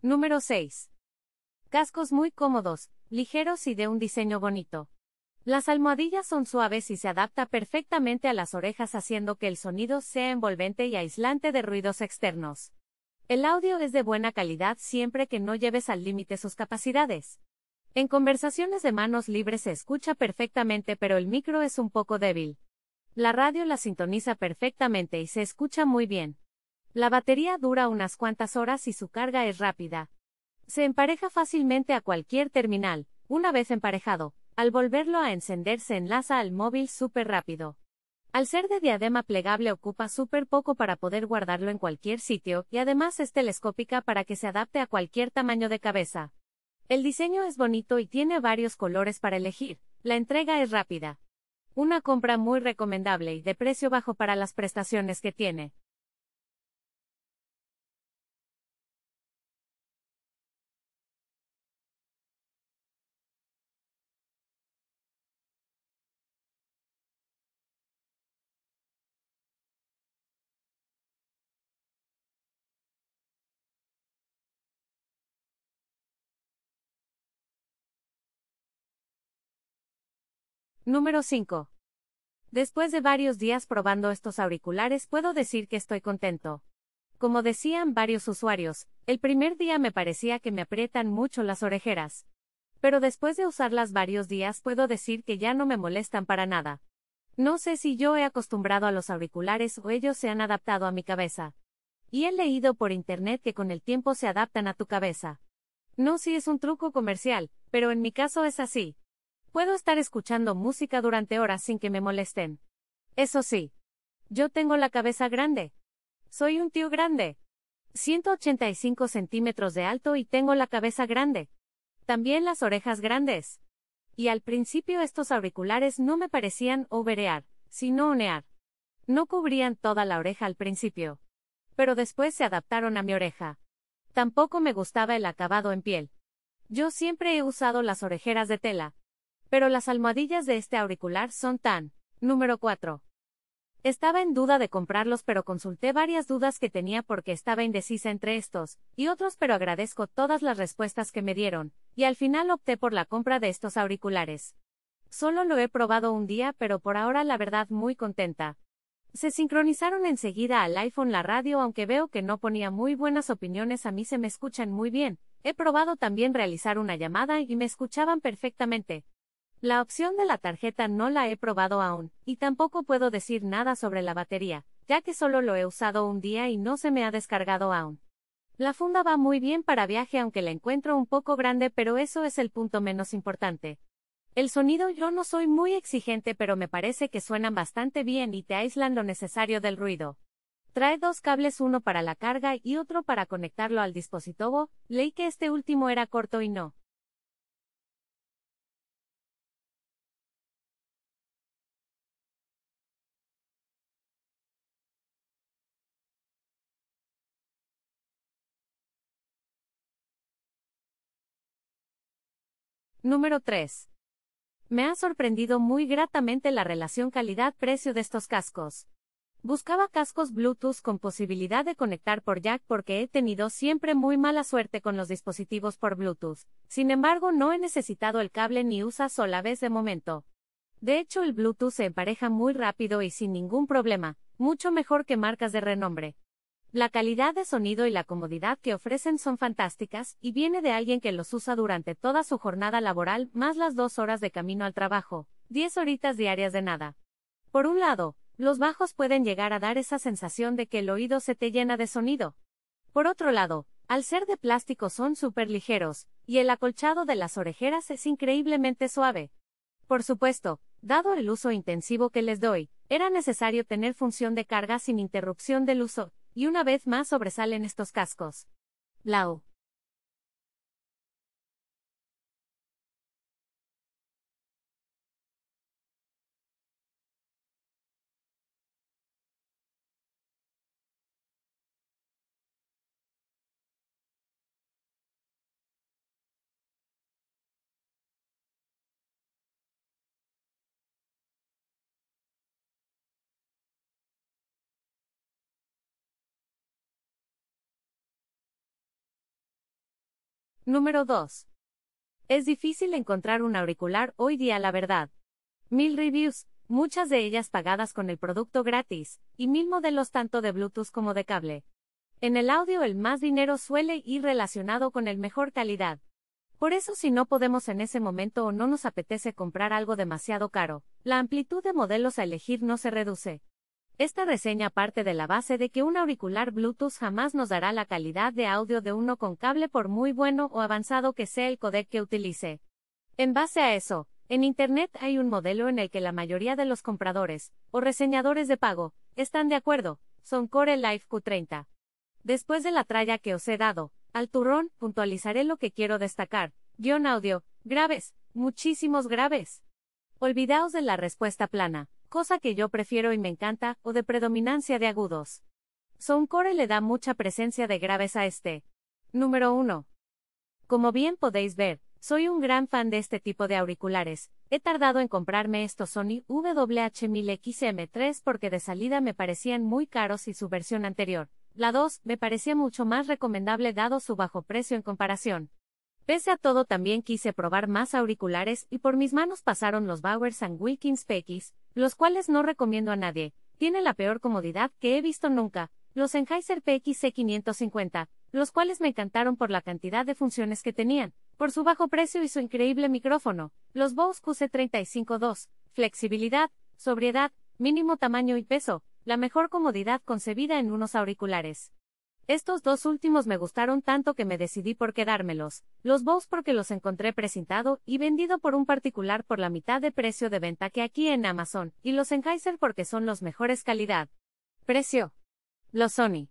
Número 6. Cascos muy cómodos, ligeros y de un diseño bonito. Las almohadillas son suaves y se adapta perfectamente a las orejas haciendo que el sonido sea envolvente y aislante de ruidos externos. El audio es de buena calidad siempre que no lleves al límite sus capacidades. En conversaciones de manos libres se escucha perfectamente pero el micro es un poco débil. La radio la sintoniza perfectamente y se escucha muy bien. La batería dura unas cuantas horas y su carga es rápida. Se empareja fácilmente a cualquier terminal. Una vez emparejado, al volverlo a encender se enlaza al móvil súper rápido. Al ser de diadema plegable ocupa súper poco para poder guardarlo en cualquier sitio y además es telescópica para que se adapte a cualquier tamaño de cabeza. El diseño es bonito y tiene varios colores para elegir. La entrega es rápida. Una compra muy recomendable y de precio bajo para las prestaciones que tiene. Número 5. Después de varios días probando estos auriculares puedo decir que estoy contento. Como decían varios usuarios, el primer día me parecía que me aprietan mucho las orejeras. Pero después de usarlas varios días puedo decir que ya no me molestan para nada. No sé si yo he acostumbrado a los auriculares o ellos se han adaptado a mi cabeza. Y he leído por internet que con el tiempo se adaptan a tu cabeza. No si es un truco comercial, pero en mi caso es así. Puedo estar escuchando música durante horas sin que me molesten. Eso sí. Yo tengo la cabeza grande. Soy un tío grande. 185 centímetros de alto y tengo la cabeza grande. También las orejas grandes. Y al principio estos auriculares no me parecían overear, sino onear. No cubrían toda la oreja al principio. Pero después se adaptaron a mi oreja. Tampoco me gustaba el acabado en piel. Yo siempre he usado las orejeras de tela, pero las almohadillas de este auricular son tan. Número 4. Estaba en duda de comprarlos, pero consulté varias dudas que tenía porque estaba indecisa entre estos y otros, pero agradezco todas las respuestas que me dieron, y al final opté por la compra de estos auriculares. Solo lo he probado un día, pero por ahora la verdad muy contenta. Se sincronizaron enseguida al iPhone la radio, aunque veo que no ponía muy buenas opiniones, a mí se me escuchan muy bien. He probado también realizar una llamada y me escuchaban perfectamente. La opción de la tarjeta no la he probado aún, y tampoco puedo decir nada sobre la batería, ya que solo lo he usado un día y no se me ha descargado aún. La funda va muy bien para viaje aunque la encuentro un poco grande pero eso es el punto menos importante. El sonido yo no soy muy exigente pero me parece que suenan bastante bien y te aíslan lo necesario del ruido. Trae dos cables uno para la carga y otro para conectarlo al dispositivo, leí que este último era corto y no. Número 3. Me ha sorprendido muy gratamente la relación calidad-precio de estos cascos. Buscaba cascos Bluetooth con posibilidad de conectar por jack porque he tenido siempre muy mala suerte con los dispositivos por Bluetooth. Sin embargo, no he necesitado el cable ni usa sola vez de momento. De hecho, el Bluetooth se empareja muy rápido y sin ningún problema, mucho mejor que marcas de renombre. La calidad de sonido y la comodidad que ofrecen son fantásticas, y viene de alguien que los usa durante toda su jornada laboral, más las dos horas de camino al trabajo, diez horitas diarias de nada. Por un lado, los bajos pueden llegar a dar esa sensación de que el oído se te llena de sonido. Por otro lado, al ser de plástico son súper ligeros, y el acolchado de las orejeras es increíblemente suave. Por supuesto, dado el uso intensivo que les doy, era necesario tener función de carga sin interrupción del uso, y una vez más sobresalen estos cascos. Blau. Número 2. Es difícil encontrar un auricular hoy día, la verdad. Mil reviews, muchas de ellas pagadas con el producto gratis, y mil modelos tanto de Bluetooth como de cable. En el audio el más dinero suele ir relacionado con el mejor calidad. Por eso si no podemos en ese momento o no nos apetece comprar algo demasiado caro, la amplitud de modelos a elegir no se reduce. Esta reseña parte de la base de que un auricular Bluetooth jamás nos dará la calidad de audio de uno con cable por muy bueno o avanzado que sea el codec que utilice. En base a eso, en Internet hay un modelo en el que la mayoría de los compradores, o reseñadores de pago, están de acuerdo, son Core Life Q30. Después de la tralla que os he dado, al turrón, puntualizaré lo que quiero destacar, guión audio, graves, muchísimos graves. Olvidaos de la respuesta plana, cosa que yo prefiero y me encanta, o de predominancia de agudos. Core le da mucha presencia de graves a este. Número 1. Como bien podéis ver, soy un gran fan de este tipo de auriculares. He tardado en comprarme estos Sony WH-1000XM3 porque de salida me parecían muy caros y su versión anterior, la 2, me parecía mucho más recomendable dado su bajo precio en comparación. Pese a todo también quise probar más auriculares y por mis manos pasaron los Bowers and Wilkins PX los cuales no recomiendo a nadie, tiene la peor comodidad que he visto nunca, los Sennheiser PXC550, los cuales me encantaron por la cantidad de funciones que tenían, por su bajo precio y su increíble micrófono, los Bose QC352, flexibilidad, sobriedad, mínimo tamaño y peso, la mejor comodidad concebida en unos auriculares. Estos dos últimos me gustaron tanto que me decidí por quedármelos, los Bows porque los encontré presentado y vendido por un particular por la mitad de precio de venta que aquí en Amazon, y los Sennheiser porque son los mejores calidad. Precio. Los Sony.